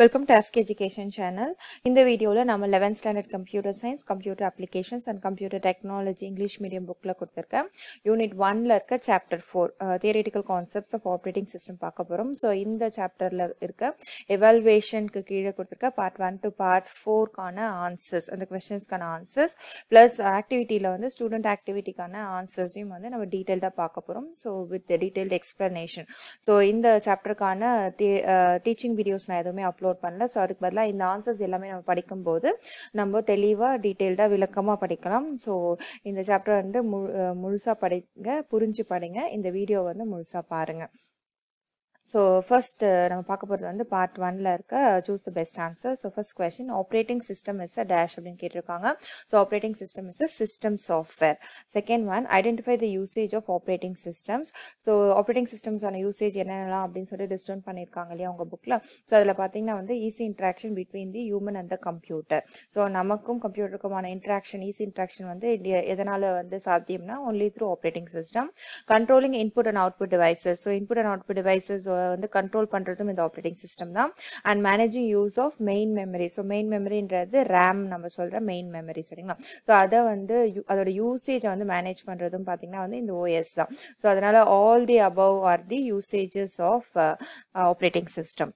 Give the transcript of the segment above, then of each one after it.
Welcome to ask education channel இந்த வீடியோவில் நம்ம eleventh standard computer science computer applications and computer technology English medium புக்கில் கொடுத்துருக்கேன் unit ஒனில் இருக்க chapter four theoretical concepts of operating system பார்க்க போகிறோம் ஸோ இந்த சாப்டரில் இருக்க எவால்வேஷனுக்கு கீழே கொடுத்துருக்க பார்ட் ஒன் டு பார்ட் ஃபோர்க்கான ஆன்சர்ஸ் அந்த கொஸ்டின்ஸ்க்கான ஆன்சர்ஸ் ப்ளஸ் ஆக்டிவிட்டியில் வந்து ஸ்டூடெண்ட் ஆக்டிவிட்டிக்கான ஆன்சர்ஸையும் வந்து நம்ம டீட்டெயில்டாக பார்க்க போகிறோம் so with detailed explanation so இந்த சாப்டருக்கான டீச்சிங் வீடியோஸ் நான் எதுவுமே அப்லோட் அப்லோட் பண்ணல ஸோ அதுக்கு பதிலாக இந்த ஆன்சர்ஸ் எல்லாமே நம்ம படிக்கும்போது நம்ம தெளிவாக டீட்டெயில்டாக விளக்கமாக படிக்கலாம் ஸோ இந்த சாப்டர் வந்து மு முழுசாக படிங்க புரிஞ்சு படிங்க இந்த வீடியோ வந்து முழுசாக பாருங்கள் ஸோ ஃபர்ஸ்ட் uh, நம்ம பார்க்க போகிறது வந்து பார்ட் ஒனில் இருக்க choose the best answer so first question operating system is a dash அப்படின்னு கேட்டிருக்காங்க so operating system is a system software second one identify the usage of operating systems so operating சிஸ்டம்ஸான usage என்னென்னலாம் அப்படின்னு சொல்லி டிஸ்டர்ன் பண்ணியிருக்காங்க இல்லையா உங்கள் புக்கில் ஸோ அதில் பார்த்தீங்கன்னா வந்து easy interaction between the human and the computer so நமக்கும் கம்ப்யூட்டருக்குமான இன்ட்ராக்ஷன் ஈஸி இன்ட்ராக்ஷன் வந்து எதனால் வந்து சாத்தியம்னா only through operating system controlling input and output devices so input and output devices வந்து கண்ட்ரோல் பண்ணுறதும் இந்த ஆப்ரேட்டிங் சிஸ்டம் தான் and managing use of main memory so main மெமரின்றது ரேம் நம்ம சொல்கிற மெயின் மெமரி சரிங்களா ஸோ அதை வந்து அதோட யூசேஜை வந்து மேனேஜ் பண்ணுறதும் பார்த்தீங்கன்னா வந்து இந்த ஓஎஸ் தான் ஸோ அதனால் all the above are the usages of operating system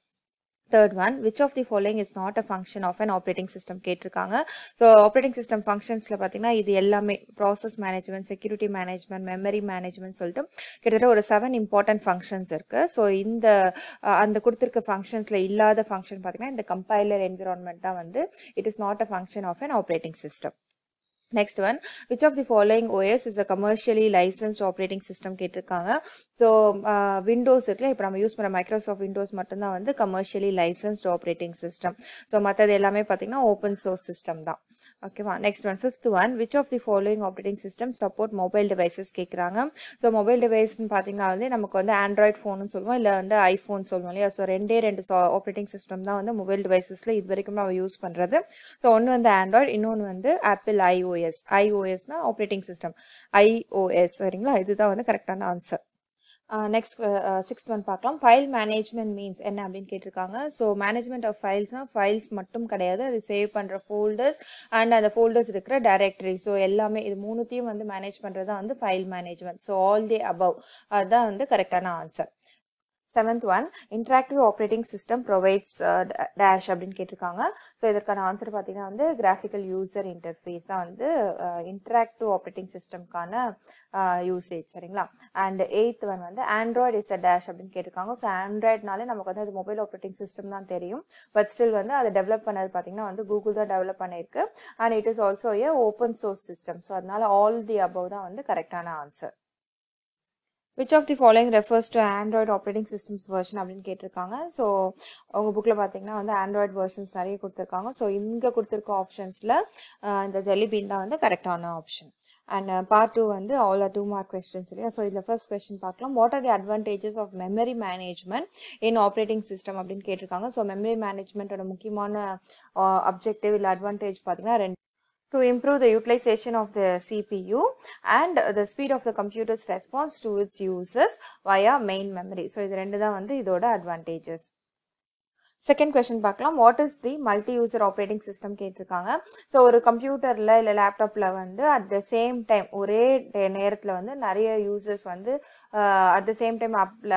third one which of the following is not a function of an operating system கேட்டிருக்காங்க ஸோ ஆப்ரேட்டிங் சிஸ்டம் ஃபங்க்ஷன்ஸில் பார்த்தீங்கன்னா இது எல்லாமே process management security management memory management சொல்லிட்டு கிட்டத்தட்ட ஒரு seven important functions இருக்குது so இந்த அந்த கொடுத்துருக்க ஃபங்க்ஷன்ஸில் இல்லாத ஃபங்க்ஷன் பார்த்தீங்கன்னா இந்த கம்பைலர் என்விரான்மெண்ட் தான் வந்து it is not a function of an operating system next one which of the following OS is a commercially licensed operating system கேட்டிருக்காங்க ஸோ விண்டோஸ் uh, இருக்குல்ல இப்போ நம்ம யூஸ் பண்ணுற மைக்ரோசாஃப்ட் விண்டோஸ் மட்டும்தான் வந்து commercially licensed operating system so மற்றது எல்லாமே பார்த்தீங்கன்னா ஓப்பன் சோர்ஸ் சிஸ்டம் தான் ஓகேவா next one fifth one which of the following operating system support mobile devices கேட்குறாங்க ஸோ மொபைல் டிவைஸ்னு பார்த்தீங்கன்னா வந்து நமக்கு வந்து ஆண்ட்ராய்ட் ஃபோனு சொல்லுவோம் இல்லை வந்து ஐஃபோன் சொல்லுவோம் இல்லையா ஸோ ரெண்டே ரெண்டு ஆப்ரேட்டிங் சிஸ்டம் தான் வந்து மொபைல் டிவைசஸில் இது வரைக்கும் நம்ம யூஸ் பண்ணுறது ஸோ ஒன்று வந்து ஆண்ட்ராய்டு இன்னொன்று வந்து ஆப்பிள் ஐஓஎஸ் ஐஓஎஸ்னா ஆப்ரேட்டிங் சிஸ்டம் ஐஓஎஸ் சரிங்களா இதுதான் வந்து கரெக்டான ஆன்சர் நெக்ஸ்ட் சிக்ஸ்த் ஒன் பார்க்கலாம் ஃபைல் மேனேஜ்மெண்ட் மீன்ஸ் என்ன அப்படின்னு கேட்டிருக்காங்க ஸோ மேனேஜ்மெண்ட் ஆஃப் ஃபைல்ஸ்னால் ஃபைல்ஸ் மட்டும் கிடையாது அது சேவ் பண்ணுற ஃபோல்டர்ஸ் அண்ட் அந்த ஃபோல்டர்ஸ் இருக்கிற டைரக்டரி ஸோ எல்லாமே இது மூணுத்தையும் வந்து மேனேஜ் பண்ணுறது தான் வந்து file management so all the above அதுதான் வந்து கரெக்டான answer seventh one interactive operating system provides dash அப்படின்னு கேட்டிருக்காங்க ஸோ இதற்கான ஆன்சர் பார்த்தீங்கன்னா வந்து கிராஃபிக்கல் யூசர் இன்டர்ஃபேஸ் தான் வந்து இன்டராக்டிவ் ஆப்ரேட்டிங் சிஸ்டம்க்கான யூசேஜ் சரிங்களா அண்ட் எயித் ஒன் வந்து ஆண்ட்ராய்டு இஸ் அ டேஷ் அப்படின்னு கேட்டிருக்காங்க ஸோ ஆண்ட்ராய்ட்னாலே நமக்கு வந்து அது மொபைல் ஆப்ரேட்டிங் சிஸ்டம் தான் தெரியும் பட் ஸ்டில் வந்து அதை டெவலப் பண்ணது பார்த்தீங்கன்னா வந்து கூகுள் தான் டெவலப் பண்ணியிருக்கு and it is also a open source system so அதனால ஆல் தி அபவ் தான் வந்து கரெக்டான answer which of the following refers to Android operating systems version அப்படின்னு கேட்டிருக்காங்க ஸோ அவங்க புக்கில் பார்த்தீங்கன்னா வந்து ஆண்ட்ராய்டு வெர்ஷன்ஸ் நிறைய கொடுத்துருக்காங்க ஸோ இங்கே கொடுத்துருக்க ஆப்ஷன்ஸில் இந்த ஜெல்லி பீன் தான் வந்து கரெக்டான ஆப்ஷன் அண்ட் பார்ட் டூ வந்து all are two mark questions இல்லையா ஸோ இதில் ஃபர்ஸ்ட் கொஸ்டின் பார்க்கலாம் what are the advantages of memory management in operating system அப்படின்னு கேட்டிருக்காங்க ஸோ மெமரி மேனேஜ்மெண்ட்டோட முக்கியமான அப்ஜெக்டிவ் இல்லை அட்வான்டேஜ் பார்த்தீங்கன்னா ரெண்டு to improve the utilization of the CPU and the speed of the computer's response to its users via main memory. So, இது ரெண்டுதான் the இதோட advantages. Second question பார்க்கலாம் what is the multi user operating system கேட்டிருக்காங்க so ஒரு கம்ப்யூட்டரில் இல்லை லேப்டாப்பில் வந்து அட் த சேம் டைம் ஒரே நேரத்தில் வந்து நிறைய யூசர்ஸ் வந்து அட் த சேம் டைம் அப்ல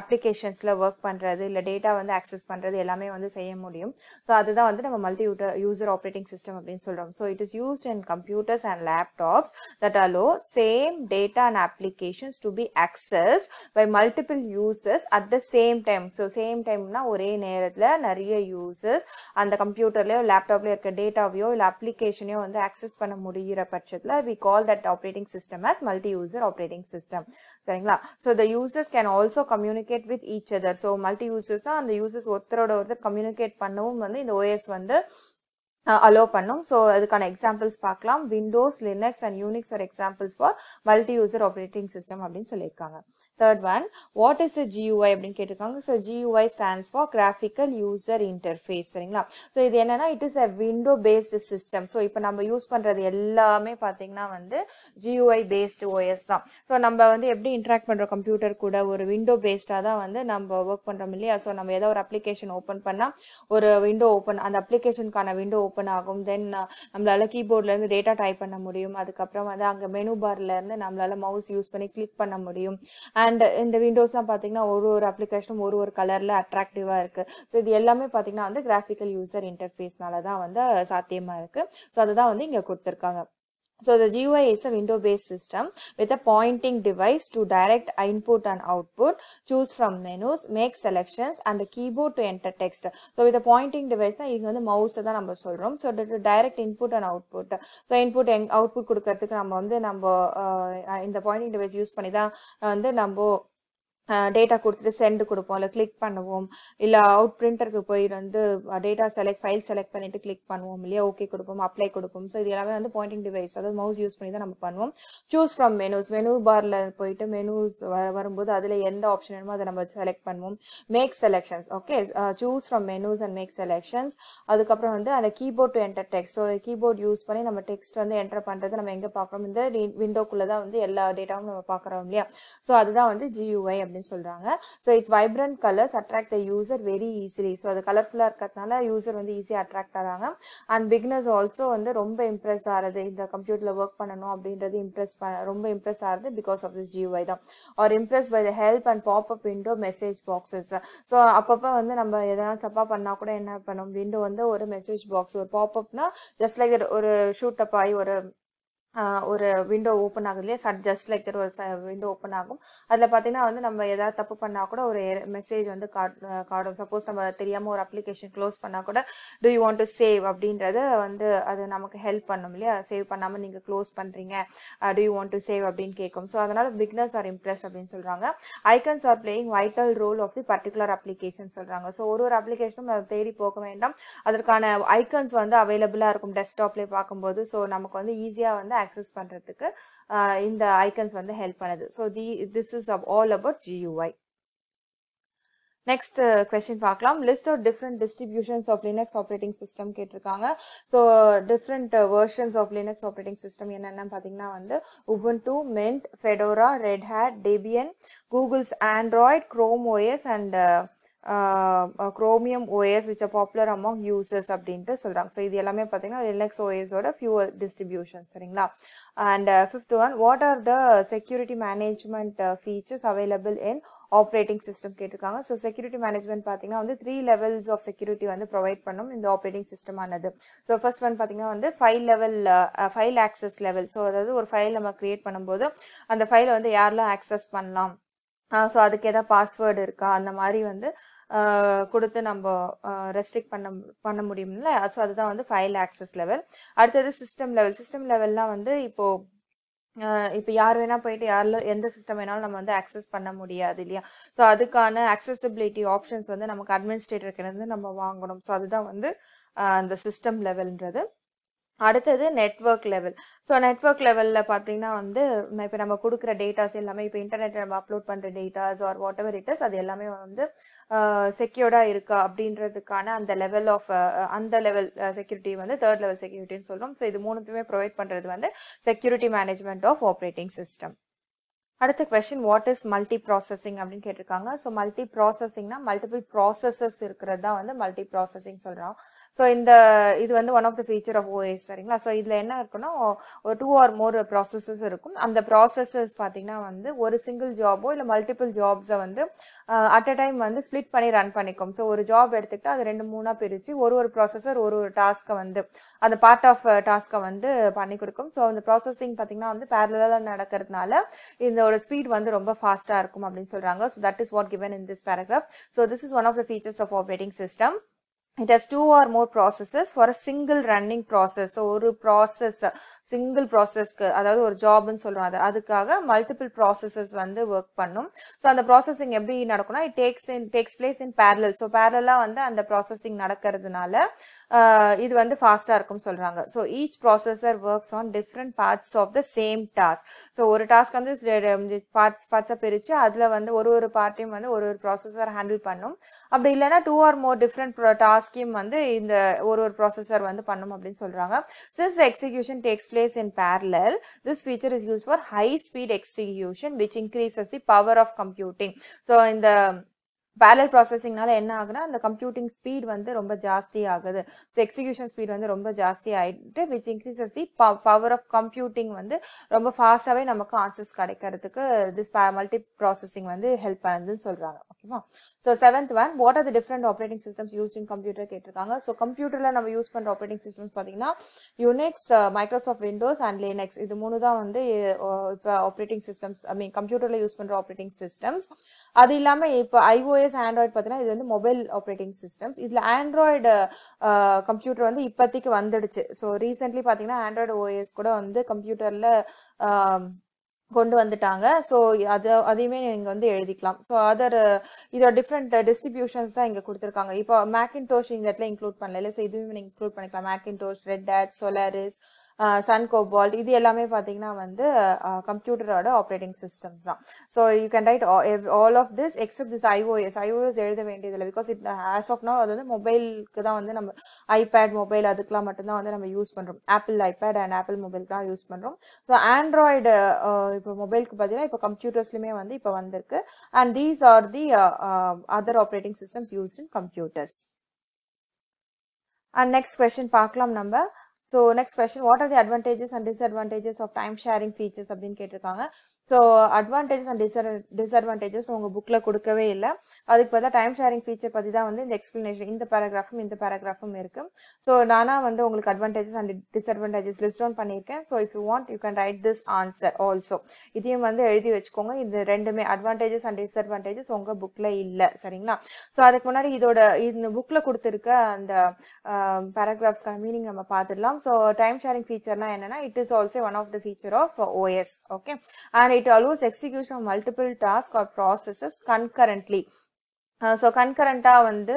அப்ளிகேஷன்ஸில் ஒர்க் பண்ணுறது இல்லை டேட்டா வந்து ஆக்சஸ் பண்ணுறது எல்லாமே வந்து செய்ய முடியும் ஸோ அதுதான் வந்து நம்ம மல்டி யூட்டர் யூசர் ஆப்ரேட்டிங் சிஸ்டம் அப்படின்னு சொல்கிறோம் so it is used in computers and laptops that allow same data and applications to be accessed by multiple users at the same time so same டைம்னா ஒரே நேரம் நேரத்தில் நிறைய யூஸஸ் அந்த கம்ப்யூட்டர்லேயோ லேப்டாப்லேயோ இருக்க டேட்டாவையோ இல்லை அப்ளிகேஷனையோ வந்து ஆக்சஸ் பண்ண முடிகிற பட்சத்தில் we call that operating system as multi user operating system சரிங்களா so the users can also communicate with each other so multi users தான் அந்த யூசர்ஸ் ஒருத்தரோட ஒருத்தர் கம்யூனிகேட் பண்ணவும் வந்து இந்த ஓஎஸ் வந்து அலோ பண்ணும் ஸோ அதுக்கான எக்ஸாம்பிள்ஸ் பார்க்கலாம் Windows Linux and Unix are examples for multi user operating system அப்படின்னு சொல்லியிருக்காங்க third one what is a GUI அப்படின்னு கேட்டிருக்காங்க so GUI stands for graphical user interface சரிங்களா ஸோ இது என்னன்னா it is a window based system so இப்போ நம்ம use பண்ணுறது எல்லாமே பார்த்தீங்கன்னா வந்து ஜியூஐ பேஸ்டு ஓஎஸ் தான் ஸோ நம்ம வந்து எப்படி இன்ட்ராக்ட் பண்ணுறோம் கம்ப்யூட்டர் கூட ஒரு விண்டோ பேஸ்டாக தான் வந்து நம்ம ஒர்க் பண்ணுறோம் இல்லையா ஸோ நம்ம ஏதோ ஒரு அப்ளிகேஷன் ஓப்பன் பண்ணால் ஒரு விண்டோ ஓப்பன் அந்த அப்ளிகேஷனுக்கான விண்டோ ஓப்பன் ஆகும் தென் நம்மளால கீபோர்ட்லேருந்து டேட்டா டைப் பண்ண முடியும் அதுக்கப்புறம் வந்து அங்கே மெனு பார்லேருந்து நம்மளால மவுஸ் யூஸ் பண்ணி கிளிக் பண்ண முடியும் அண்ட் இந்த விண்டோஸ்லாம் பார்த்தீங்கன்னா ஒரு ஒரு அப்ளிகேஷனும் ஒரு ஒரு கலரில் அட்ராக்டிவாக இருக்குது ஸோ இது எல்லாமே பார்த்தீங்கன்னா வந்து கிராஃபிக்கல் யூசர் இன்டர்ஃபேஸ்னால தான் வந்து சாத்தியமாக இருக்குது ஸோ அதுதான் வந்து இங்கே கொடுத்துருக்காங்க So the GUI is a window-based system with a pointing device to direct input and output, choose from menus, make selections and the keyboard to enter text. So with a pointing device தான் இங்க the mouse number. நம்ம சொல்றோம். So to direct input and output. So input and output கொடுக்கிறதுக்கு நம்ம வந்து நம்ம இந்த pointing device use panida and the number data கொடுத்துட்டு சென்ட் கொடுப்போம் இல்லை கிளிக் பண்ணுவோம் இல்லை அவுட் பிரிண்டருக்கு போய் வந்து டேட்டா செலக்ட் ஃபைல் செலக்ட் பண்ணிட்டு கிளிக் பண்ணுவோம் இல்லையா ஓகே கொடுப்போம் அப்ளை கொடுப்போம் ஸோ இது எல்லாமே வந்து பாயிண்டிங் டிவைஸ் அதாவது மவுஸ் யூஸ் பண்ணி தான் நம்ம பண்ணுவோம் சூஸ் ஃப்ரம் மெனூஸ் மெனு பார்ல போயிட்டு மெனூஸ் வரும்போது அதில் எந்த ஆப்ஷன் வேணுமோ அதை நம்ம செலக்ட் பண்ணுவோம் make selections okay choose from menus and make selections அதுக்கப்புறம் வந்து அந்த keyboard to enter text so keyboard use பண்ணி நம்ம டெக்ஸ்ட் வந்து என்டர் பண்ணுறது நம்ம எங்கே பார்க்குறோம் இந்த விண்டோக்குள்ளே தான் வந்து எல்லா டேட்டாவும் நம்ம பார்க்குறோம் இல்லையா ஸோ அதுதான் வந்து ஜியூஐ அப்படின்னு அப்படின்னு சொல்றாங்க so it's vibrant colours attract the user very easily so அது கலர்ஃபுல்லாக இருக்கிறதுனால யூசர் வந்து ஈஸியாக அட்ராக்ட் ஆகிறாங்க அண்ட் பிக்னஸ் ஆல்சோ வந்து ரொம்ப இம்ப்ரெஸ் ஆகிறது இந்த கம்ப்யூட்டரில் ஒர்க் பண்ணணும் அப்படின்றது இம்ப்ரெஸ் ரொம்ப இம்ப்ரெஸ் ஆகிறது பிகாஸ் ஆஃப் திஸ் ஜிஓஐ தான் are impress by the help and pop up window message boxes so அப்பப்போ வந்து நம்ம எதனால் சப்பா பண்ணால் கூட என்ன பண்ணும் விண்டோ வந்து ஒரு மெசேஜ் பாக்ஸ் ஒரு பாப்அப்னா ஜஸ்ட் லைக் ஒரு ஷூட்டப் ஆகி ஒரு ஒரு விண்டோ ஓப்பன் ஆகுது இல்லையா சட் ஜஸ்ட் லைக் ஒரு விண்டோ ஓப்பன் ஆகும் அதில் பார்த்தீங்கன்னா வந்து நம்ம எதாவது தப்பு பண்ணால் கூட ஒரு மெசேஜ் வந்து காட் காடும் சப்போஸ் நம்ம தெரியாமல் ஒரு அப்ளிகேஷன் க்ளோஸ் பண்ணால் கூட do you want to save அப்படின்றத வந்து அது நமக்கு ஹெல்ப் பண்ணும் இல்லையா சேவ் பண்ணாமல் நீங்கள் க்ளோஸ் பண்ணுறீங்க do you want to save அப்படின்னு கேட்கும் ஸோ அதனால் பிக்னஸ் ஆர் இம்ப்ரெஸ் அப்படின்னு சொல்கிறாங்க icons are playing vital role of the particular application சொல்கிறாங்க ஸோ ஒரு ஒரு அப்ளிகேஷனும் அதை தேடி போக வேண்டாம் அதற்கான ஐக்கன்ஸ் வந்து அவைலபிளாக இருக்கும் டெஸ்க்டாப்லேயே பார்க்கும்போது ஸோ நமக்கு வந்து ஈஸியாக வந்து ஆக்சஸ் பண்ணுறதுக்கு இந்த ஐக்கன்ஸ் வந்து ஹெல்ப் பண்ணுது so the this is all about GUI next question பார்க்கலாம் list of different distributions of Linux operating system கேட்டிருக்காங்க so different versions of Linux operating system என்னென்னு பார்த்தீங்கன்னா வந்து Ubuntu mint Fedora Red Hat Debian Google's Android Chrome OS and Chromium OS which are popular among users அப்படின்ட்டு சொல்கிறாங்க so இது எல்லாமே பார்த்தீங்கன்னா Linux ஓஎஸோட ஃபியூவர் டிஸ்ட்ரிபியூஷன் சரிங்களா and fifth one what are the security management features available in operating system கேட்டிருக்காங்க so security management பார்த்தீங்கன்னா வந்து த்ரீ லெவல்ஸ் ஆஃப் செக்யூரிட்டி வந்து ப்ரொவைட் பண்ணும் இந்த ஆப்ரேட்டிங் சிஸ்டம் ஆனது ஸோ ஃபர்ஸ்ட் ஒன் பார்த்தீங்கன்னா வந்து file level file access level so அதாவது ஒரு ஃபைல் நம்ம கிரியேட் பண்ணும்போது அந்த ஃபைலை வந்து யாரெல்லாம் ஆக்சஸ் பண்ணலாம் ஸோ அதுக்கு எதாவது பாஸ்வேர்டு இருக்கா அந்த மாதிரி வந்து கொடுத்து நம்ம ரெஸ்ட்ரிக்ட் பண்ண பண்ண முடியும்ல ஸோ அதுதான் வந்து ஃபைல் ஆக்சஸ் லெவல் அடுத்தது சிஸ்டம் லெவல் சிஸ்டம் லெவல்லாம் வந்து இப்போது இப்போ யார் வேணால் போயிட்டு யாரில் எந்த சிஸ்டம் வேணாலும் நம்ம வந்து ஆக்சஸ் பண்ண முடியாது இல்லையா ஸோ அதுக்கான அக்சசபிலிட்டி ஆப்ஷன்ஸ் வந்து நமக்கு அட்மினிஸ்ட்ரேட்டருக்கு நம்ம வாங்கணும் ஸோ அதுதான் வந்து அந்த சிஸ்டம் லெவல்ன்றது அடுத்தது நெட்ஒர்க் லெவல் ஸோ நெட்ஒர்க் லெவலில் பார்த்தீங்கன்னா வந்து இப்போ நம்ம கொடுக்குற டேட்டாஸ் எல்லாமே இப்போ இன்டர்நெட்டில் நம்ம அப்லோட் பண்ணுற datas or whatever it அது எல்லாமே வந்து செக்யூர்டாக இருக்கா அப்படின்றதுக்கான அந்த லெவல் ஆஃப் அந்த லெவல் செக்யூரிட்டி வந்து தேர்ட் லெவல் செக்யூரிட்டின்னு சொல்கிறோம் ஸோ இது மூணுத்துமே ப்ரொவைட் பண்ணுறது வந்து security management of operating system அடுத்த question what is multi processing அப்படின்னு கேட்டிருக்காங்க ஸோ மல்டி ப்ராசஸிங்னா மல்டிபிள் ப்ராசஸஸ் இருக்கிறது தான் வந்து மல்டி ப்ராசஸிங் சொல்கிறோம் ஸோ இந்த இது வந்து one of the feature of OS சரிங்களா ஸோ இதில் என்ன இருக்குன்னா ஒரு டூ ஆர் மோர் ப்ராசஸஸ் இருக்கும் அந்த ப்ராசஸஸ் பார்த்தீங்கன்னா வந்து ஒரு சிங்கிள் ஜாபோ இல்லை மல்டிபிள் ஜாப்ஸை வந்து அட் அ டைம் வந்து ஸ்ப்ளிட் பண்ணி ரன் பண்ணிக்கும் ஸோ ஒரு ஜாப் எடுத்துக்கிட்டு அது ரெண்டு மூணாக பிரித்து ஒரு ஒரு ப்ராசஸர் ஒரு ஒரு டாஸ்க்கை வந்து அந்த பார்ட் ஆஃப் டாஸ்க்கை வந்து பண்ணி கொடுக்கும் ஸோ அந்த ப்ராசஸிங் பார்த்தீங்கன்னா வந்து பேரலாக நடக்கிறதுனால இதோட ஸ்பீட் வந்து ரொம்ப ஃபாஸ்ட்டாக இருக்கும் அப்படின்னு சொல்கிறாங்க so that is what given in this paragraph so this is one of the features of operating system it has two or more processes for a single running process so ஒரு process single ப்ராசஸ்க்கு அதாவது ஒரு ஜாப்னு சொல்கிறோம் அது அதுக்காக multiple processes வந்து work பண்ணும் ஸோ அந்த ப்ராசஸிங் எப்படி நடக்கும்னா it takes in takes place in parallel so பேரலாக வந்து அந்த ப்ராசஸிங் நடக்கிறதுனால இது வந்து ஃபாஸ்ட்டாக இருக்கும்னு சொல்கிறாங்க so each processor works on different parts of the same task so ஒரு டாஸ்க் வந்து பார்ட்ஸ் பார்ட்ஸாக பிரித்து அதில் வந்து ஒரு ஒரு பார்ட்டையும் வந்து ஒரு ஒரு ப்ராசஸர் ஹேண்டில் பண்ணும் அப்படி இல்லைனா டூ ஆர் மோர் டிஃப்ரெண்ட் டாஸ்கையும் வந்து இந்த ஒரு ஒரு ப்ராசஸர் வந்து பண்ணும் அப்படின்னு சொல்கிறாங்க since execution takes place in parallel this feature is use for high speed execution which increases the power of computing so இந்த பேரல் ப்ராசஸிங்னால என்ன ஆகுனா அந்த கம்ப்யூட்டிங் ஸ்பீட் வந்து ரொம்ப ஜாஸ்தி ஆகுது ஸோ எக்ஸிக்யூஷன் ஸ்பீட் வந்து ரொம்ப ஜாஸ்தி ஆகிட்டு which increases the power of computing வந்து ரொம்ப ஃபாஸ்ட்டாகவே நமக்கு ஆன்சர்ஸ் கிடைக்கிறதுக்கு திஸ் மல்டி ப்ராசஸிங் வந்து ஹெல்ப் பண்ணுதுன்னு சொல்கிறாங்க ஓகேவா so seventh one what are the different operating systems use in computer கேட்டிருக்காங்க ஸோ கம்ப்யூட்டரில் நம்ம யூஸ் பண்ணுற ஆப்ரேட்டிங் சிஸ்டம்ஸ் பார்த்தீங்கன்னா Unix Microsoft Windows and Linux இது மூணு தான் வந்து இப்போ ஆப்ரேட்டிங் சிஸ்டம்ஸ் ஐ மீன் கம்ப்யூட்டரில் யூஸ் பண்ணுற ஆப்ரேட்டிங் சிஸ்டம்ஸ் அது இல்லாமல் இப்போ ஐஓஎஸ் ஐஓஎஸ் ஆண்ட்ராய்டு பார்த்தீங்கன்னா இது வந்து மொபைல் ஆப்ரேட்டிங் சிஸ்டம்ஸ் இதில் ஆண்ட்ராய்டு கம்ப்யூட்டர் வந்து இப்போதைக்கு வந்துடுச்சு ஸோ ரீசென்ட்லி பார்த்தீங்கன்னா ஆண்ட்ராய்டு ஓஎஸ் கூட வந்து கம்ப்யூட்டரில் கொண்டு வந்துட்டாங்க ஸோ அது அதையுமே நீங்கள் வந்து எழுதிக்கலாம் ஸோ அதர் இதோட டிஃப்ரெண்ட் டிஸ்ட்ரிபியூஷன்ஸ் தான் இங்கே கொடுத்துருக்காங்க இப்போ மேக்கின் டோஷ் இந்த இடத்துல இன்க்ளூட் பண்ணல ஸோ இதுவுமே நீங்கள் இன்க்ளூட் பண்ணிக்கலாம் Macintosh Red Hat Solaris Sun Cobalt இது எல்லாமே பார்த்தீங்கன்னா வந்து கம்ப்யூட்டரோட ஆப்ரேட்டிங் சிஸ்டம்ஸ் தான் so you can write all of this except this iOS iOS எழுத வேண்டியதில்லை because it as of no அது வந்து மொபைலுக்கு தான் வந்து நம்ம ஐபேட் மொபைல் அதுக்கெலாம் மட்டும்தான் வந்து நம்ம யூஸ் பண்ணுறோம் Apple iPad and Apple mobile தான் யூஸ் பண்ணுறோம் ஸோ ஆண்ட்ராய்டு இப்போ மொபைலுக்கு பார்த்தீங்கன்னா இப்போ கம்ப்யூட்டர்ஸ்லையுமே வந்து இப்போ வந்திருக்கு and these are the other operating systems used in computers and next question பார்க்கலாம் நம்ம So next question, what are the advantages and disadvantages of time sharing features? So advantages and disad disadvantages உங்கள் புக்கில் கொடுக்கவே இல்லை அதுக்கு பார்த்தா time sharing feature பற்றி தான் வந்து இந்த எக்ஸ்ப்ளனேஷன் இந்த பேராகிராஃபும் இந்த பேராகிராஃபும் இருக்குது ஸோ நானாக வந்து உங்களுக்கு advantages and disadvantages list down பண்ணியிருக்கேன் so if you want you can write this answer also இதையும் வந்து எழுதி வச்சுக்கோங்க இது ரெண்டுமே அட்வான்டேஜஸ் அண்ட் டிஸ்அட்வான்டேஜஸ் உங்கள் புக்கில் இல்லை சரிங்களா ஸோ அதுக்கு முன்னாடி இதோட இந்த புக்கில் கொடுத்துருக்க அந்த பேராகிராஃப்ஸ்க்கான மீனிங் நம்ம பார்த்துடலாம் ஸோ டைம் ஷேரிங் ஃபீச்சர்னா என்னென்னா it is also one of the feature of OS okay and it allows execution of multiple tasks or processes concurrently so கன்கரண்ட்டாக வந்து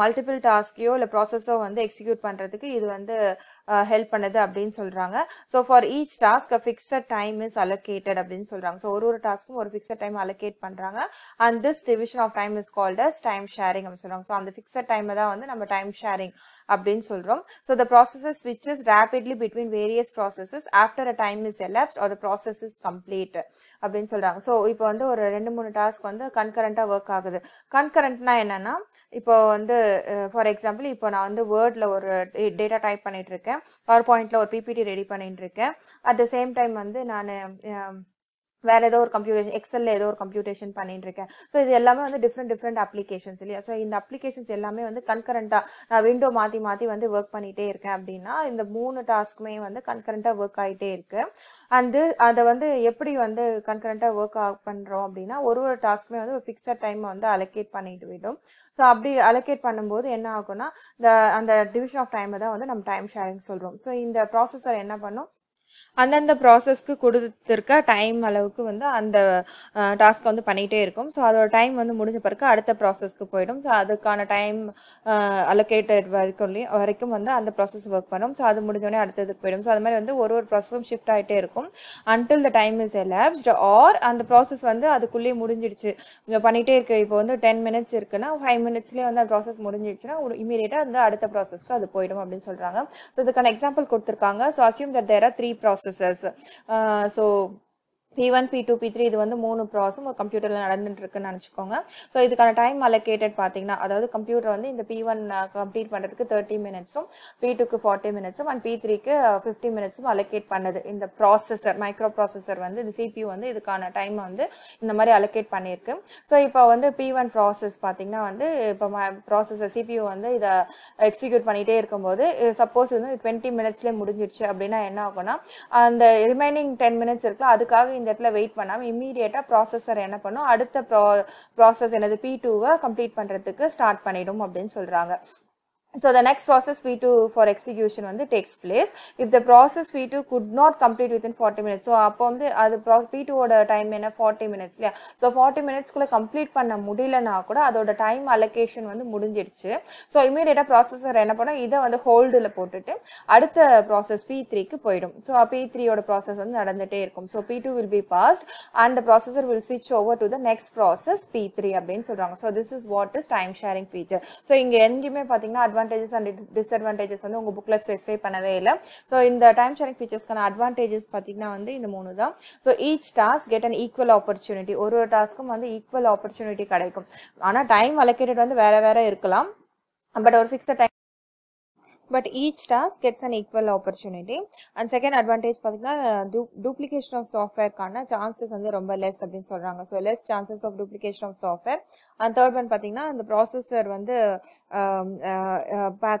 மல்டிபிள் டாஸ்கையோ இல்லை ப்ராசஸோ வந்து execute பண்ணுறதுக்கு இது வந்து ஹெல்ப் பண்ணுது அப்படின்னு சொல்கிறாங்க so for each task fixed time is allocated அப்படின்னு சொல்கிறாங்க ஸோ ஒரு ஒரு டாஸ்க்கும் ஒரு ஃபிக்ஸட் டைம் அலோகேட் பண்ணுறாங்க and this division of time is called as time sharing அப்படின்னு சொல்கிறாங்க ஸோ அந்த ஃபிக்ஸட் டைம் தான் வந்து நம்ம டைம் ஷேரிங் அப்படின்னு சொல்கிறோம் so the processes which is rapidly between various processes after a time is elapse or the process is complete அப்படின்னு சொல்கிறாங்க ஸோ இப்போ வந்து ஒரு ரெண்டு மூணு டாஸ்க் வந்து கன்கரண்ட்டாக ஒர்க் ஆகுது கன்கரண்ட்னா என்னன்னா இப்போ வந்து ஃபார் எக்ஸாம்பிள் இப்போ நான் வந்து வேர்டில் ஒரு டேட்டா டைப் இருக்கேன் பவர் பாயிண்ட்ல ஒரு பிபிடி ரெடி பண்ணிட்டு இருக்கேன் அட் த சேம் டைம் வந்து நான் வேற ஏதோ ஒரு கம்ப்யூட்டேஷன் எக்ஸல்ல ஏதோ ஒரு கம்ப்யூட்டேஷன் பண்ணிட்டு இருக்கேன் ஸோ இது எல்லாமே வந்து டிஃப்ரெண்ட் டிஃப்ரெண்ட் அப்ளிகேஷன்ஸ் இல்லையா ஸோ இந்த அப்ளிகேஷன்ஸ் எல்லாமே வந்து கன்கரண்டா நான் விண்டோ மாத்தி மாத்தி வந்து ஒர்க் பண்ணிட்டே இருக்கேன் அப்படின்னா இந்த மூணு டாஸ்க்குமே வந்து கன்கரண்டா ஒர்க் ஆகிட்டே இருக்கு அண்ட் அதை வந்து எப்படி வந்து கன்கரண்டா ஒர்க் பண்றோம் அப்படின்னா ஒரு ஒரு டாஸ்க்குமே வந்து ஒரு ஃபிக்ஸட் டைம் வந்து அலோகேட் பண்ணிட்டு விடும் ஸோ அப்படி அலோகேட் பண்ணும்போது என்ன ஆகும்னா இந்த அந்த டிவிஷன் ஆஃப் டைமை தான் வந்து நம்ம டைம் ஷேரிங் சொல்கிறோம் ஸோ இந்த ப்ராசஸர் என்ன பண்ணும் அந்தந்த ப்ராசஸ்க்கு கொடுத்துருக்க டைம் அளவுக்கு வந்து அந்த டாஸ்க்கை வந்து பண்ணிகிட்டே இருக்கும் ஸோ அதோட டைம் வந்து முடிஞ்ச பிறகு அடுத்த ப்ராசஸ்க்கு போயிடும் ஸோ அதுக்கான டைம் அலோகேட்டட் வரைக்கும் வரைக்கும் வந்து அந்த ப்ராசஸ் ஒர்க் பண்ணும் ஸோ அது முடிஞ்சோடனே அடுத்ததுக்கு போயிடும் ஸோ அது மாதிரி வந்து ஒரு ஒரு ப்ராசஸும் ஷிஃப்ட் ஆகிட்டே இருக்கும் until the time is elapsed or அந்த ப்ராசஸ் வந்து அதுக்குள்ளேயே முடிஞ்சிடுச்சு பண்ணிகிட்டே இருக்க இப்போ வந்து டென் மினிட்ஸ் இருக்குன்னா ஃபைவ் மினிட்ஸ்லேயே வந்து அந்த ப்ராசஸ் முடிஞ்சிடுச்சுன்னா ஒரு இமீடியட்டாக வந்து அடுத்த ப்ராசஸ்க்கு அது போயிடும் அப்படின்னு சொல்கிறாங்க ஸோ இதுக்கான எக்ஸாம்பிள் கொடுத்துருக்காங்க so assume that there are three process Uh, so P one P two P three இது வந்து மூணு ப்ராஸும் ஒரு கம்ப்யூட்டரில் நடந்துட்டு இருக்குன்னு நினச்சிக்கோங்க ஸோ இதுக்கான டைம் அலோகேட்டட் பார்த்தீங்கன்னா அதாவது கம்ப்யூட்டர் வந்து இந்த பி ஒன் கம்ப்ளீட் பண்ணுறதுக்கு தேர்ட்டி மினிட்ஸும் பி டூக்கு ஃபார்ட்டி மினிட்ஸும் அண்ட் பி த்ரீக்கு ஃபிஃப்டி மினிட்ஸும் அலோகேட் பண்ணுது இந்த ப்ராசஸர் மைக்ரோ ப்ராசஸர் வந்து இந்த சிபியூ வந்து இதுக்கான டைம் வந்து இந்த மாதிரி அலோகேட் பண்ணியிருக்கு ஸோ இப்போ வந்து பி ஒன் ப்ராசஸ் பார்த்தீங்கன்னா வந்து இப்போ ப்ராசஸர் சிபியூ வந்து இதை எக்ஸிக்யூட் பண்ணிகிட்டே இருக்கும்போது சப்போஸ் வந்து டுவெண்ட்டி மினிட்ஸ்லேயே முடிஞ்சிடுச்சு அப்படின்னா என்ன ஆகும்னா அந்த ரிமைனிங் டென் மினிட்ஸ் இருக்குல்ல அதுக்காக இந்த இந்த இடத்துல வெயிட் பண்ணாமல் இம்மீடியட்டாக ப்ராசஸர் என்ன பண்ணும் அடுத்த ப்ரா ப்ராசஸ் எனது பி டூவை கம்ப்ளீட் பண்ணுறதுக்கு ஸ்டார்ட் பண்ணிடும் அப்படின்னு சொல்கிறாங்க So the next process V2 for execution வந்து takes place. If the process V2 could not complete within 40 minutes. So அப்போ வந்து அது V2 ஓட time என்ன 40 minutes இல்லையா. So 40 minutes குள்ள complete பண்ண முடியலனா கூட அதோட time allocation வந்து முடிஞ்சிடுச்சு. So immediate processor என்ன பண்ணும் இதை வந்து ஹோல்டில் போட்டுட்டு அடுத்த process P3க்கு போயிடும். So P3 ஓட process வந்து நடந்துட்டே இருக்கும். So P2 will be passed and the processor will switch over to the next process P3 அப்படின்னு சொல்றாங்க. So this is what is time sharing feature. So இங்க எங்கேயுமே பார்த்தீங்கன்னா அட்வான்டேஜஸ் அண்ட் டிஸ்அட்வான்டேஜஸ் வந்து உங்கள் புக்கில் ஸ்பெசிஃபை பண்ணவே இல்லை ஸோ இந்த டைம் ஷேரிங் ஃபீச்சர்ஸ்க்கான அட்வான்டேஜஸ் பார்த்தீங்கன்னா வந்து இந்த மூணு தான் so each task get an equal opportunity ஒரு ஒரு டாஸ்க்கும் வந்து ஈக்குவல் ஆப்பர்ச்சுனிட்டி கிடைக்கும் ஆனால் டைம் அலோகேட்டட் வந்து வேறு வேறு இருக்கலாம் பட் ஒரு fixed time but each task gets and equal opportunity and second advantage பார்த்தீங்கன்னா டூப்ளிகேஷன் ஆஃப் சாஃப்ட்வேர்க்கான சான்சஸ் வந்து ரொம்ப லெஸ் அப்படின்னு சொல்கிறாங்க so less chances of duplication of software and third one பார்த்தீங்கன்னா அந்த ப்ராசஸர் வந்து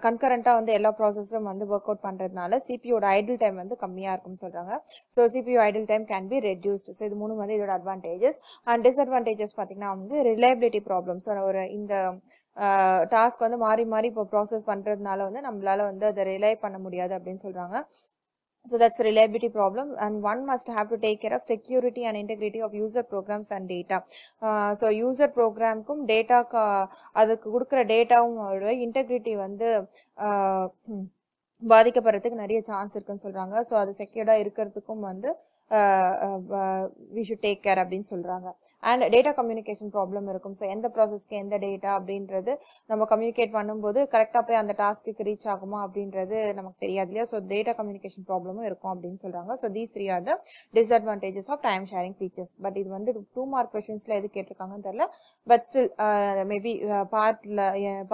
கன்கரண்ட்டாக வந்து எல்லா ப்ராசஸும் வந்து ஒர்க் அவுட் பண்ணுறதுனால சிபியோட ஐடில் டைம் வந்து கம்மியாக இருக்கும்னு சொல்கிறாங்க so CPU idle time can be reduced so இது மூணு வந்து இதோட அட்வான்டேஜஸ் அண்ட் டிஸ்அட்வான்டேஜஸ் பார்த்தீங்கன்னா வந்து ரிலையபிலிட்டி ப்ராப்ளம் ஸோ ஒரு இந்த டாஸ்க் வந்து மாறி மாறி இப்போ ப்ராசஸ் பண்ணுறதுனால வந்து நம்மளால வந்து அதை ரிலே பண்ண முடியாது அப்படின்னு சொல்கிறாங்க So that's a reliability problem and one must have to take care of security and integrity of user programs and data. Uh, so user data அதுக்கு கொடுக்குற டேட்டாவும் இன்டெகிரிட்டி வந்து பாதிக்கப்படுறதுக்கு நிறைய சான்ஸ் இருக்குன்னு சொல்கிறாங்க ஸோ அது செக்யூர்டாக இருக்கிறதுக்கும் வந்து வி ஷுட் டேக் கேர் அப்படின்னு சொல்கிறாங்க அண்ட் டேட்டா கம்யூனிகேஷன் ப்ராப்ளம் இருக்கும் ஸோ எந்த ப்ராசஸ்க்கு எந்த டேட்டா அப்படின்றது நம்ம கம்யூனிகேட் பண்ணும்போது கரெக்டாக போய் அந்த டாஸ்க்கு ரீச் ஆகுமா அப்படின்றது நமக்கு தெரியாது இல்லையா ஸோ டேட்டா கம்யூனிகேஷன் ப்ராப்ளமும் இருக்கும் அப்படின்னு சொல்கிறாங்க so these three are the disadvantages of time sharing features but இது வந்து டூ மார்க் கொஷின்ஸில் எது கேட்டிருக்காங்கன்னு தெரில பட் ஸ்டில் மேபி பார்ட்டில்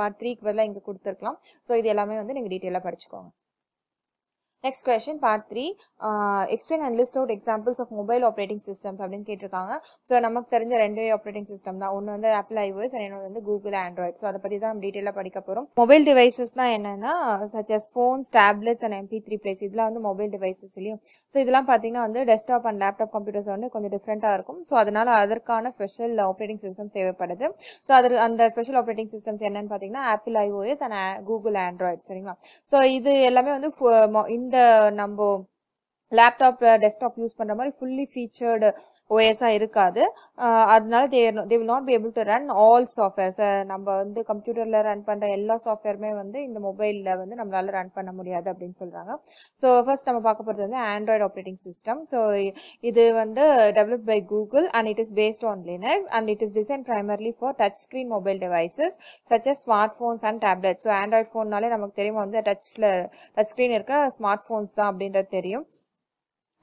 பார்ட் த்ரீக்கு பதிலாக இங்கே கொடுத்துருக்கலாம் ஸோ இது எல்லாமே வந்து நீங்கள் டீட்டெயிலாக படிச்சுக்கோங்க next question part three explain and list out examples of mobile operating systems அப்படின்னு கேட்டிருக்காங்க ஸோ நமக்கு தெரிஞ்ச ரெண்டே ஆப்ரேட்டிங் சிஸ்டம் தான் ஒன்று வந்து ஆப்பிள் ஐவர்ஸ் அண்ட் இன்னொன்று வந்து கூகுள் ஆண்ட்ராய்ட் ஸோ அதை பற்றி தான் டீட்டெயிலாக படிக்க போகிறோம் மொபைல் டிவைசஸ்னா என்னன்னா such as phones tablets and MP three players இதெல்லாம் வந்து மொபைல் டிவைசஸ்லையும் ஸோ இதெல்லாம் பார்த்தீங்கன்னா வந்து டெஸ்க்டாப் அண்ட் லேப்டாப் கம்ப்யூட்டர்ஸ் வந்து கொஞ்சம் டிஃப்ரெண்ட்டாக இருக்கும் ஸோ அதனால் அதற்கான ஸ்பெஷல் ஆப்ரேட்டிங் சிஸ்டம் தேவைப்படுது ஸோ அது அந்த ஸ்பெஷல் ஆப்ரேட்டிங் சிஸ்டம்ஸ் என்னென்னு பார்த்தீங்கன்னா Apple iOS and Google Android சரிங்களா ஸோ இது எல்லாமே வந்து இந்த இந்த நம்ம லேப்டாப் டெஸ்க்டாப் யூஸ் பண்ணுற மாதிரி ஃபுல்லி ஃபீச்சர்டு ஓஎஸாக இருக்காது அதனால they they will not be able to run all softwares நம்ம வந்து கம்ப்யூட்டரில் ரன் பண்ணுற எல்லா சாஃப்ட்வேருமே வந்து இந்த மொபைலில் வந்து நம்மளால் ரன் பண்ண முடியாது அப்படின்னு சொல்கிறாங்க ஸோ ஃபர்ஸ்ட் நம்ம பார்க்க போகிறது வந்து ஆண்ட்ராய்டு ஆப்ரேட்டிங் சிஸ்டம் ஸோ இது வந்து develop by Google and it is based on Linux and it is design primarily for touch screen mobile devices such as smart phones and tablet so Android ஃபோன்னாலே நமக்கு தெரியும் வந்து டச்சில் touch screen இருக்க smart phones தான் அப்படின்றது தெரியும்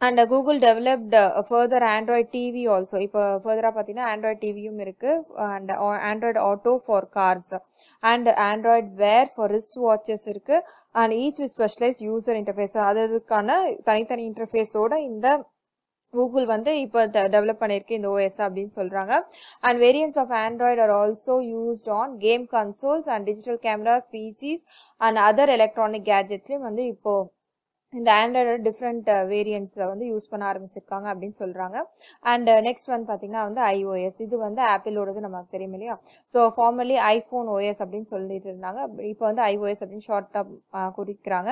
and Google developed further Android TV also இப்போ ஃபர்தராக பார்த்தீங்கன்னா ஆண்ட்ராய்ட் டிவியும் இருக்குது and Android auto for cars and Android wear for wrist watches இருக்குது and each with specialized user interface அது அதுக்கான தனித்தனி இன்டர்ஃபேஸோட இந்த கூகுள் வந்து இப்போ டெவலப் பண்ணியிருக்கு இந்த ஓஎஸ் அப்படின்னு சொல்கிறாங்க and variants of Android are also used on game consoles and digital cameras PCs and other electronic கேஜெட்ஸ்லேயும் வந்து இப்போது இந்த ஆண்ட்ராய்டோட டிஃப்ரெண்ட் வேரியன்ஸை வந்து யூஸ் பண்ண ஆரம்பிச்சிருக்காங்க அப்படின்னு சொல்கிறாங்க அண்ட் நெக்ஸ்ட் வந்து பார்த்தீங்கன்னா வந்து ஐஓஎஸ் இது வந்து ஆப்பிளோடது நமக்கு தெரியும் இல்லையா ஸோ ஃபார்மலி ஐஃபோன் ஓஎஸ் அப்படின்னு சொல்லிட்டு இருந்தாங்க இப்போ வந்து ஐஓஎஸ் அப்படின்னு ஷார்ட்டாக குறிக்கிறாங்க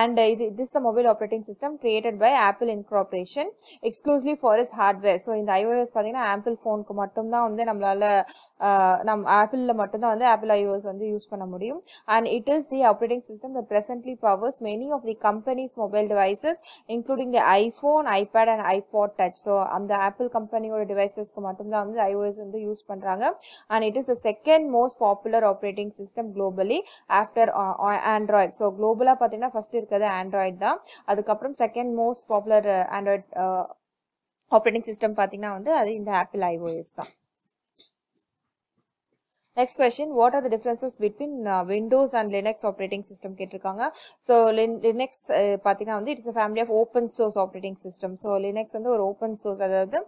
அண்ட் இது it is the mobile operating system created by Apple incorporation exclusively for is hardware so இந்த ஐஓஎஸ் பார்த்தீங்கன்னா ஆப்பிள் ஃபோனுக்கு மட்டும்தான் வந்து நம்மளால் நம் ஆப்பிளில் மட்டும்தான் வந்து ஆப்பிள் ஐஓஎஸ் வந்து யூஸ் பண்ண முடியும் and it is the operating system the presently powers many of the companies mobile devices including the iPhone, iPad and iPod touch so அந்த ஆப்பிள் கம்பெனியோட டிவைசஸ்க்கு மட்டும்தான் வந்து ஐஓஎஸ் வந்து யூஸ் பண்ணுறாங்க and it is the second most popular operating system globally after Android so குளோபலாக பார்த்தீங்கன்னா first இருக்கிறது ஆண்ட்ராய்ட் தான் அதுக்கப்புறம் second most popular Android operating system பார்த்தீங்கன்னா வந்து அது இந்த ஆப்பிள் ஐஓஎஸ் தான் next question what are the differences between Windows and Linux operating system கேட்டிருக்காங்க ஸோ லினக்ஸ் uh, பார்த்தீங்கன்னா வந்து it's a family of open source operating system so Linux வந்து ஒரு ஓப்பன் சோர்ஸ் அதாவது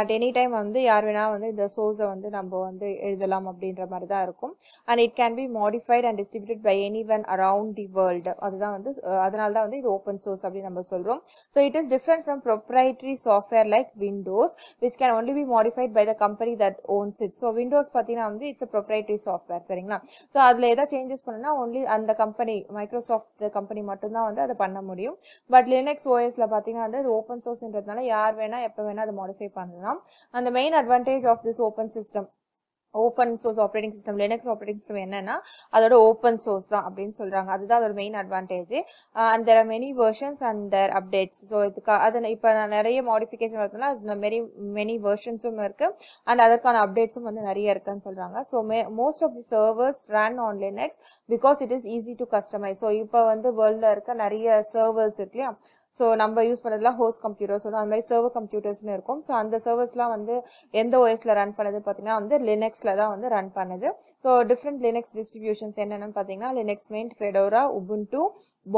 அட் எனி டைம் வந்து யார் வேணா வந்து இந்த சோர்ஸை வந்து நம்ம வந்து எழுதலாம் அப்படின்ற மாதிரி தான் இருக்கும் and it can be modified and distribute by any one around the world அதுதான் வந்து uh, அதனால தான் வந்து இது ஓப்பன் சோர்ஸ் அப்படின்னு நம்ம சொல்கிறோம் so it is different from proprietary software like Windows which can only be modified by the company that owns it so Windows பார்த்தீங்கன்னா வந்து வந்து இட்ஸ் ப்ரொப்ரைட்டரி சாஃப்ட்வேர் சரிங்களா ஸோ அதில் ஏதாவது சேஞ்சஸ் பண்ணுனா ஒன்லி அந்த கம்பெனி மைக்ரோசாஃப்ட் கம்பெனி மட்டும்தான் வந்து அதை பண்ண முடியும் பட் லினக்ஸ் ஓஎஸில் பார்த்தீங்கன்னா வந்து அது ஓப்பன் சோர்ஸ்ன்றதுனால யார் வேணால் எப்போ வேணால் அதை மாடிஃபை பண்ணலாம் அந்த main advantage of this open system open source operating system Linux operating system என்னன்னா அதோட ஓப்பன் சோர்ஸ் தான் அப்படின்னு சொல்றாங்க அதுதான் அதோட main advantage and there are many versions and their updates so இதுக்கு அதை இப்போ நான் நிறைய மாடிஃபிகேஷன் வருதுன்னா அது மெனி மெனி வெர்ஷன்ஸும் இருக்கு அண்ட் அதற்கான அப்டேட்ஸும் வந்து நிறைய இருக்குன்னு சொல்றாங்க so most of the servers run on Linux because it is easy to customize so இப்போ வந்து வேர்ல்டில் இருக்க நிறைய சர்வர்ஸ் இருக்கு இல்லையா ஸோ நம்ம யூஸ் பண்ணதுலாம் ஹோஸ்ட் கம்ப்யூட்டர்ஸ் வரும் அந்த மாதிரி சர்வர் கம்ப்யூட்டர்ஸ்னு இருக்கும் ஸோ அந்த சர்வர்ஸ்லாம் வந்து எந்த ஓஎஸில் ரன் பண்ணது பார்த்தீங்கன்னா வந்து லினக்ஸில் தான் வந்து ரன் பண்ணுது ஸோ டிஃப்ரெண்ட் லினக்ஸ் டிஸ்ட்ரிபியூஷன்ஸ் என்னென்னு பார்த்தீங்கன்னா Linux Mint Fedora to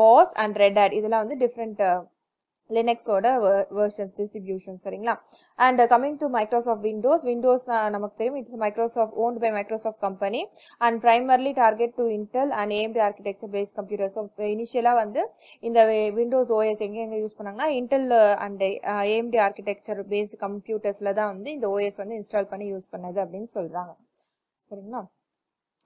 pass and Red இதெல்லாம் வந்து டிஃப்ரெண்ட் லினக்ஸோட வேர்ஷன்ஸ் டிஸ்ட்ரிபியூஷன் சரிங்களா and coming to Microsoft Windows Windows நமக்கு தெரியும் it's Microsoft owned by Microsoft company and primarily target to Intel and AMD architecture base computer so இனிஷியலாக வந்து இந்த Windows OS எங்கே எங்கே யூஸ் பண்ணாங்கன்னா Intel and AMD architecture based கம்ப்யூட்டர்ஸில் தான் வந்து இந்த ஓஎஸ் வந்து இன்ஸ்டால் பண்ணி யூஸ் பண்ணது அப்படின்னு சொல்கிறாங்க சரிங்களா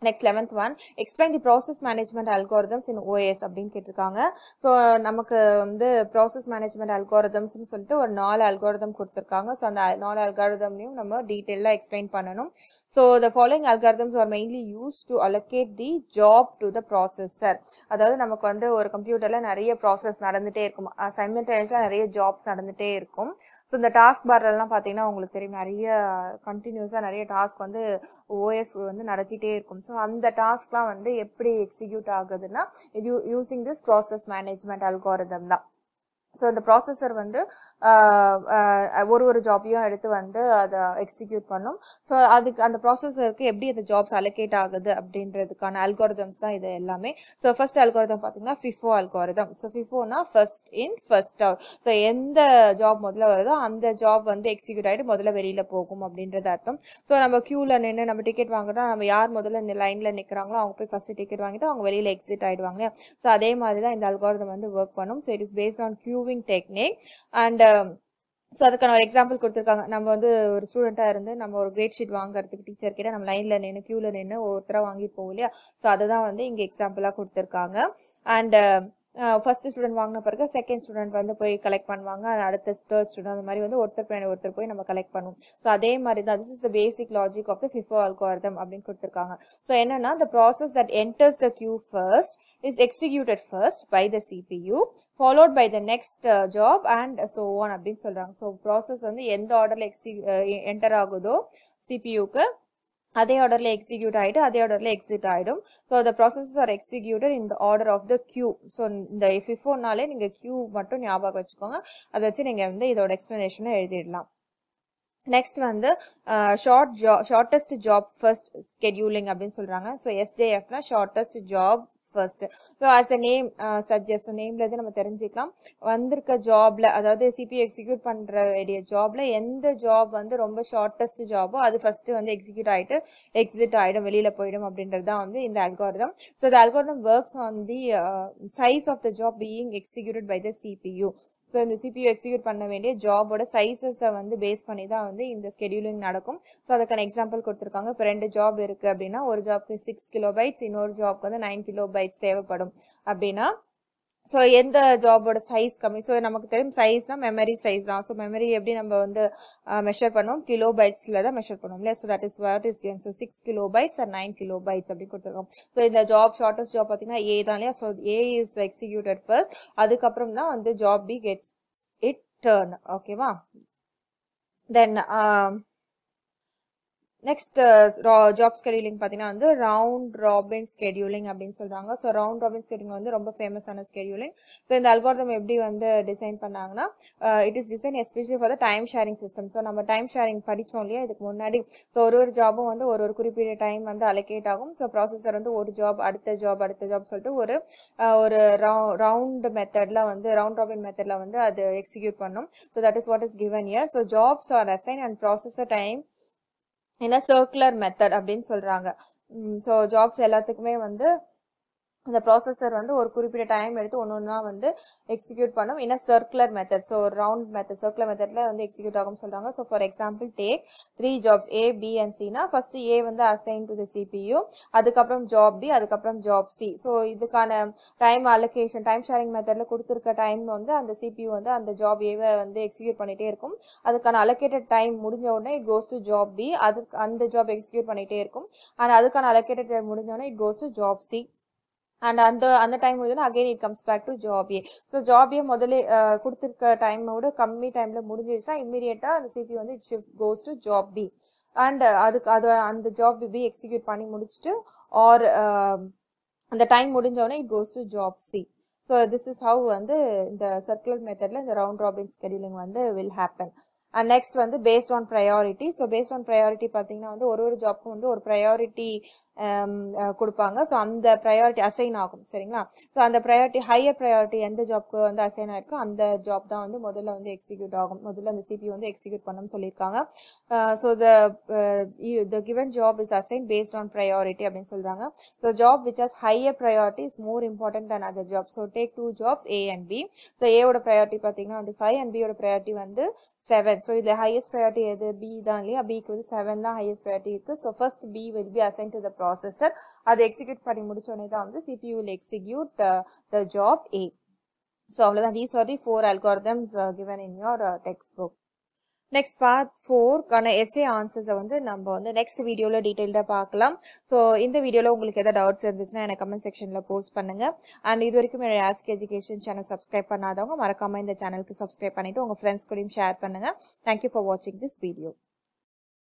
next eleventh one explain the process management algorithms in OS அப்படின்னு கேட்டிருக்காங்க ஸோ நமக்கு வந்து ப்ராசஸ் மேனேஜ்மெண்ட் அல்கோரிதம்ஸ்னு சொல்லிட்டு ஒரு நாலு அல்கோரிதம் கொடுத்துருக்காங்க ஸோ அந்த நாலு அல்காரதம்லையும் நம்ம டீட்டெயிலாக எக்ஸ்பிளைன் பண்ணணும் so the following algorithms are mainly use to allocate the job to the processor அதாவது நமக்கு வந்து ஒரு கம்ப்யூட்டரில் நிறைய ப்ராசஸ் நடந்துகிட்டே இருக்கும் சைமில்டேனியஸாக நிறைய ஜாப்ஸ் நடந்துகிட்டே இருக்கும் ஸோ இந்த டாஸ்க் பார்லாம் பார்த்தீங்கன்னா உங்களுக்கு தெரியும் நிறைய கண்டினியூஸாக நிறைய டாஸ்க் வந்து ஓஎஸ் வந்து நடத்திட்டே இருக்கும் ஸோ அந்த டாஸ்க்லாம் வந்து எப்படி எக்ஸிக்யூட் ஆகுதுன்னா இது using this process management algorithm தான் ஸோ அந்த ப்ராசஸர் வந்து ஒரு ஒரு ஜாபையும் எடுத்து வந்து அதை எக்ஸிக்யூட் பண்ணும் ஸோ அதுக்கு அந்த ப்ராசஸருக்கு எப்படி அந்த ஜாப்ஸ் அலோகேட் ஆகுது அப்படின்றதுக்கான அல்காரிதம்ஸ் தான் இது எல்லாமே ஸோ ஃபர்ஸ்ட் அல்காரிதம் பார்த்தீங்கன்னா ஃபிஃபோ அல்காரிதம் ஸோ ஃபிஃபோனா first in first out so எந்த ஜாப் முதல்ல வருதோ அந்த ஜாப் வந்து எக்ஸிக்யூட் ஆகிட்டு முதல்ல வெளியில் போகும் அப்படின்றது அர்த்தம் ஸோ நம்ம க்யூவில் நின்று நம்ம டிக்கெட் வாங்குறோம் நம்ம யார் முதல்ல இந்த லைனில் நிற்கிறாங்களோ அவங்க போய் ஃபஸ்ட்டு டிக்கெட் வாங்கிட்டு அவங்க வெளியில் எக்ஸிட் ஆகிடுவாங்க ஸோ அதே மாதிரி தான் இந்த அல்காரிதம் வந்து ஒர்க் பண்ணும் so it is based on queue proving technique and so அதுக்கான ஒரு எக்ஸாம்பிள் கொடுத்துருக்காங்க நம்ம வந்து ஒரு ஸ்டூடெண்ட்டாக இருந்து நம்ம ஒரு கிரேட் ஷீட் வாங்குறதுக்கு டீச்சர் கிட்ட நம்ம லைனில் நின்று க்யூவில் நின்று ஒருத்தராக வாங்கி போகும் இல்லையா ஸோ அதை தான் வந்து இங்கே எக்ஸாம்பிளாக கொடுத்துருக்காங்க அண்ட் ஃபஸ்ட்டு ஸ்டூடெண்ட் வாங்கின பிறகு செகண்ட் ஸ்டூடெண்ட் வந்து போய் கலெக்ட் பண்ணுவாங்க அடுத்த தேர்ட் ஸ்டூடெண்ட் அந்த மாதிரி வந்து ஒருத்தர் போய் ஒருத்தர் போய் நம்ம கலெக்ட் பண்ணுவோம் ஸோ அதே மாதிரி தான் this is the basic logic of the FIFO algorithm அப்படின்னு கொடுத்துருக்காங்க ஸோ என்னன்னா the process that enters the queue first is executed first by the CPU followed by the next job and so on அப்படின்னு சொல்கிறாங்க so process வந்து எந்த ஆர்டரில் XE enter ஆகுதோ சிபியூக்கு அதே ஆர்டர்ல எக்ஸிக்யூட் ஆகிட்டு அதே ஆர்டர்ல எக்ஸிட் ஆகிடும் so the processes are executed இந்த order of the queue so இந்த ஃபிஃபோனாலே நீங்கள் கியூ மட்டும் ஞாபகம் வச்சுக்கோங்க அதை வச்சு நீங்கள் வந்து இதோட எக்ஸ்ப்ளனேஷனை எழுதிடலாம் நெக்ஸ்ட் வந்து ஷார்ட் ஜா ஷார்டஸ்ட் ஜாப் ஃபர்ஸ்ட் ஸ்கெடியூலிங் அப்படின்னு சொல்கிறாங்க ஸோ எஸ்ஜேஎஃப்னா shortest job first so as a name suggest நேம்லேருந்து நம்ம தெரிஞ்சுக்கலாம் வந்திருக்க ஜாப்ல அதாவது சிபி எக்ஸிக்யூட் பண்ற வேண்டிய ஜாப்ல எந்த ஜாப் வந்து ரொம்ப ஷார்ட்டஸ்ட் ஜாபோ அது ஃபர்ஸ்ட் வந்து எக்ஸிக்யூட் ஆயிட்டு எக்ஸிட் ஆகிடும் வெளியில் போயிடும் அப்படின்றது தான் வந்து இந்த algorithm so the algorithm works on the size of the job being executed by the CPU so இந்த சிபியு எக்ஸிக்யூட் பண்ண வேண்டிய ஜாபோட சைஸஸை வந்து பேஸ் பண்ணி தான் வந்து இந்த ஸ்கெடியூலிங் நடக்கும் ஸோ அதுக்கான எக்ஸாம்பிள் கொடுத்துருக்காங்க இப்போ ரெண்டு ஜாப் இருக்குது அப்படின்னா ஒரு ஜாப்க்கு சிக்ஸ் கிலோ பைட்ஸ் இன்னொரு ஜாப்க்கு வந்து நைன் கிலோ பைட்ஸ் தேவைப்படும் அப்படின்னா ஸோ எந்த ஜாபோட சைஸ் கம்மி ஸோ நமக்கு தெரியும் சைஸ்னால் மெமரி சைஸ் தான் ஸோ மெமரி எப்படி நம்ம வந்து மெஷர் பண்ணுவோம் கிலோ பைட்ஸில் தான் மெஷர் பண்ணுவோம் இல்லையா so that is what is came so six kilo bytes and nine kilo bytes அப்படின்னு கொடுத்துருக்கோம் ஸோ இந்த ஜாப் ஷார்ட்டஸ்ட் ஜாப் பார்த்தீங்கன்னா ஏ தான் இல்லையா so A is executed first அதுக்கப்புறம் தான் வந்து job B gets it turn ஓகேவா தென் நெக்ஸ்ட் ஜாப் ஸ்கெடியூலிங் பார்த்தீங்கன்னா வந்து ரவுண்ட் ராபின் ஸ்கெடியூலிங் அப்படின்னு சொல்கிறாங்க ஸோ ரவுண்ட் ராபின் ஸ்கெடியூலிங் வந்து ரொம்ப ஃபேமஸான ஸ்கெடியூலிங் ஸோ இந்த அல்கார்தம் எப்படி வந்து டிசைன் பண்ணாங்கன்னா it is design especially for the time sharing system so நம்ம டைம் ஷேரிங் படித்தோம் இல்லையா இதுக்கு முன்னாடி ஸோ ஒரு ஒரு ஜாபும் வந்து ஒரு ஒரு குறிப்பிட்ட டைம் வந்து அலோகேட் ஆகும் ஸோ ப்ராசஸர் வந்து ஒரு ஜாப் அடுத்த ஜாப் அடுத்த ஜாப் சொல்லிட்டு ஒரு uh, ஒரு ரவுண்ட் மெத்தடில் வந்து ரவுண்ட் ராபின் மெத்தடில் வந்து அது எக்ஸிக்யூட் பண்ணும் so that is what is given here so jobs are assign and processor time ஏன்னா சர்க்குலர் மெத்தட் அப்படின்னு சொல்றாங்க ஸோ ஜாப்ஸ் எல்லாத்துக்குமே வந்து அந்த ப்ராசஸர் வந்து ஒரு குறிப்பிட்ட டைம் எடுத்து ஒன்று ஒன்றா வந்து எக்ஸிக்யூட் பண்ணும் ஏன்னா circular method so round method circular மெத்தடில் வந்து எக்ஸிக்யூட் ஆகும்னு சொல்கிறாங்க so for example take three jobs A B and சினா ஃபஸ்ட்டு ஏ வந்து அசைன் டு த சிபியு அதுக்கப்புறம் ஜாப் பி அதுக்கப்புறம் ஜாப் சி ஸோ இதுக்கான டைம் அலோகேஷன் டைம் ஷேரிங் மெத்தடில் கொடுத்துருக்க டைம் வந்து அந்த சிபியு வந்து அந்த ஜாப் ஏவை வந்து எக்ஸிக்யூட் பண்ணிகிட்டே இருக்கும் அதுக்கான அலோகேட்டட் டைம் முடிஞ்ச உடனே it goes to job B அதுக்கு அந்த ஜாப் எக்ஸிக்யூட் பண்ணிகிட்டே இருக்கும் அண்ட் அதுக்கான அலோகேட்டட் டைம் முடிஞ்ச உடனே it goes to job C and அந்த அந்த டைம் முடிஞ்சோன்னா again it comes back to ஜாபியே ஸோ ஜாபியே முதல்ல கொடுத்துருக்க டைமை விட கம்மி டைமில் முடிஞ்சிருச்சுன்னா இம்மிடியேட்டாக அந்த சிபி வந்து it shift goes to job B and அதுக்கு அது அந்த ஜாப் பி எக்ஸிக்யூட் பண்ணி முடிச்சுட்டு ஆர் அந்த டைம் முடிஞ்சோடனே it goes to job C so this is how வந்து இந்த சர்க்குலர் மெத்தடில் இந்த ரவுண்ட் ராபின் ஸ்கெடியூலிங் வந்து வில் ஹேப்பன் அண்ட் நெக்ஸ்ட் வந்து based on priority so based on priority பார்த்தீங்கன்னா வந்து ஒரு ஒரு ஜாப்க்கும் வந்து ஒரு ப்ரையாரிட்டி Um, uh, கொடுப்பாங்க ஸோ அந்த ப்ரையாரிட்டி அசைன் ஆகும் சரிங்களா ஸோ அந்த ப்ரையாரிட்டி ஹையர் ப்ரையாரிட்டி எந்த ஜாப்க்கு வந்து அசைன் ஆயிருக்கோ அந்த ஜாப் தான் வந்து முதல்ல வந்து எக்ஸிக்யூட் ஆகும் முதல்ல அந்த சிபி வந்து எக்ஸிக்யூட் பண்ணணும்னு சொல்லியிருக்காங்க so the the given job is assign based on priority அப்படின்னு சொல்கிறாங்க so job which has higher priority is more important than other job so take two jobs A and B so ஏவோட priority பார்த்தீங்கன்னா வந்து five and பியோட priority வந்து seven so இதில் highest priority எது B தான் இல்லையா பிக்கு வந்து செவன் தான் ஹையஸ்ட் ப்ரையாரிட்டி இருக்குது so first B will be assign to the project processor அதை execute பண்ணி முடிச்சோடனே தான் வந்து CPU will execute the job A so அவளதான் these are the four algorithms given in your textbook next 4 ஃபோர்க்கான essay ஆன்சர்ஸை வந்து நம்ம வந்து நெக்ஸ்ட் வீடியோவில் detailed பார்க்கலாம் ஸோ இந்த வீடியோவில் உங்களுக்கு எதாவது டவுட்ஸ் இருந்துச்சுன்னா எனக்கு கமெண்ட் செக்ஷனில் போஸ்ட் பண்ணுங்க அண்ட் இது வரைக்கும் என்னோட ask education சேனல் subscribe பண்ணாதவங்க மறக்காமல் இந்த சேனலுக்கு subscribe பண்ணிவிட்டு உங்கள் ஃப்ரெண்ட்ஸ் கூடயும் ஷேர் thank you ஃபார் வாட்சிங் திஸ் வீடியோ